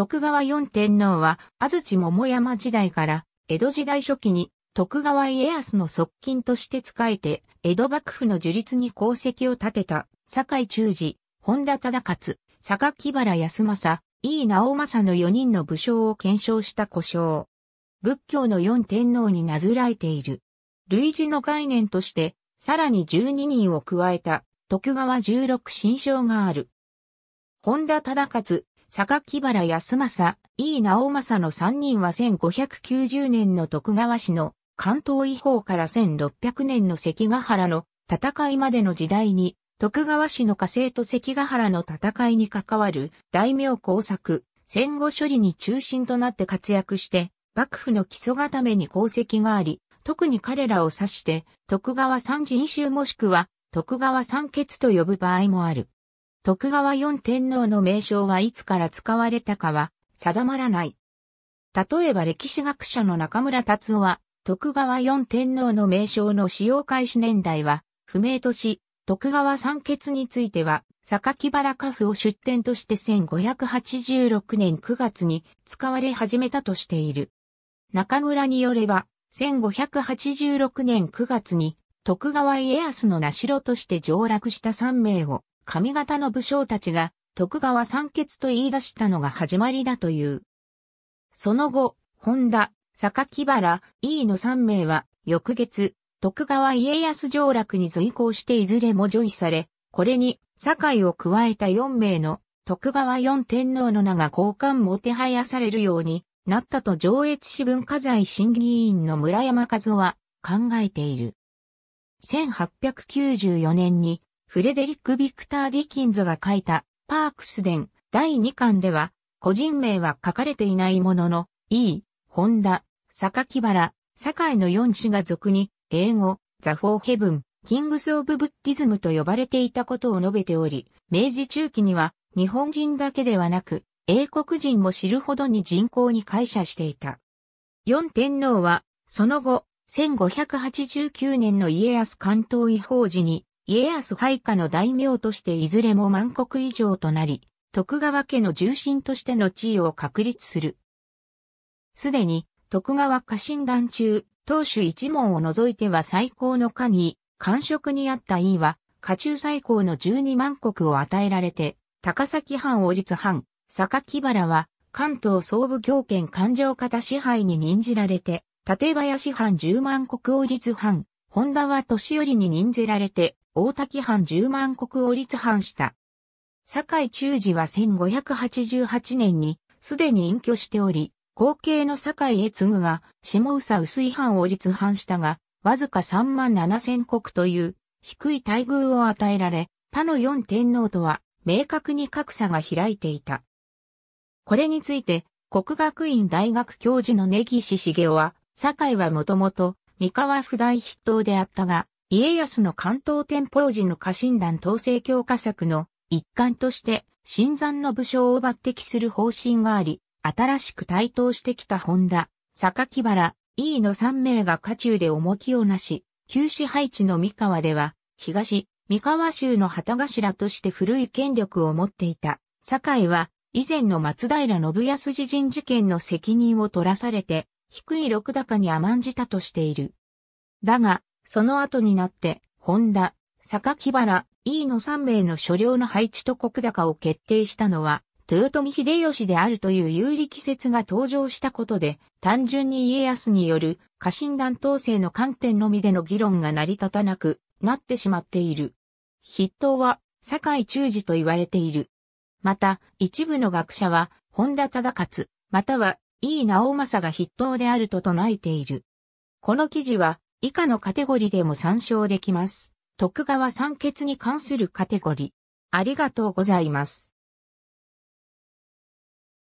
徳川四天皇は、安土桃山時代から、江戸時代初期に、徳川家康の側近として仕えて、江戸幕府の樹立に功績を立てた、坂井忠治、本田忠勝、坂木原康政、井伊直政の4人の武将を検証した故障。仏教の四天皇になぞらえている。類似の概念として、さらに12人を加えた、徳川16新将がある。本田忠勝、坂木原康政、井伊直政の3人は1590年の徳川氏の関東違法から1600年の関ヶ原の戦いまでの時代に、徳川氏の火星と関ヶ原の戦いに関わる大名工作、戦後処理に中心となって活躍して、幕府の基礎固めに功績があり、特に彼らを指して、徳川三次衆もしくは、徳川三傑と呼ぶ場合もある。徳川四天皇の名称はいつから使われたかは定まらない。例えば歴史学者の中村達夫は、徳川四天皇の名称の使用開始年代は不明とし、徳川三傑については、榊原家父を出典として1586年9月に使われ始めたとしている。中村によれば、1586年9月に徳川家康の名城として上洛した三名を上方の武将たちが徳川三傑と言い出したのが始まりだという。その後、本田、榊原、飯の3名は、翌月、徳川家康上洛に随行していずれも除位され、これに、堺を加えた4名の徳川四天皇の名が交換もてはやされるようになったと上越市文化財審議員の村山和夫は考えている。1894年にフレデリック・ビクター・ディキンズが書いたパークス伝第2巻では、個人名は書かれていないものの、E、ホンダ、榊原、堺の4氏が俗に、英語、ザ・フォー・ヘブン、キングス・オブ・ブッディズムと呼ばれていたことを述べており、明治中期には日本人だけではなく、英国人も知るほどに人口に感謝していた。四天皇は、その後、1589年の家康関東違法時に、家康配下の大名としていずれも満国以上となり、徳川家の重臣としての地位を確立する。すでに、徳川家臣団中、当主一門を除いては最高の家に、官職にあった委員は、家中最高の12万国を与えられて、高崎藩王立藩、榊原は、関東総部行権環状型支配に任じられて、立林藩10万国王立藩、本田は年寄りに任ぜられて、大滝藩十万国を立藩した。堺井中治は1588年にすでに隠居しており、後継の堺へ次ぐが、下宇佐薄い藩を立藩したが、わずか3万7千国という低い待遇を与えられ、他の四天皇とは明確に格差が開いていた。これについて、国学院大学教授の根岸茂雄は、堺はもともと三河不大筆頭であったが、家康の関東天保時の家臣団統制強化策の一環として、新山の武将を抜擢する方針があり、新しく台頭してきた本田、榊原、E の三名が家中で重きをなし、旧支配地の三河では、東、三河州の旗頭として古い権力を持っていた。堺は、以前の松平信康自陣事件の責任を取らされて、低い六高に甘んじたとしている。だが、その後になって、ホンダ、榊原、E の3名の所領の配置と国高を決定したのは、豊臣秀吉であるという有力説が登場したことで、単純に家康による家臣団統制の観点のみでの議論が成り立たなくなってしまっている。筆頭は、坂井忠治と言われている。また、一部の学者は、本田忠勝、または、井伊直政が筆頭であると唱えている。この記事は、以下のカテゴリでも参照できます。徳川三傑に関するカテゴリ。ありがとうございます。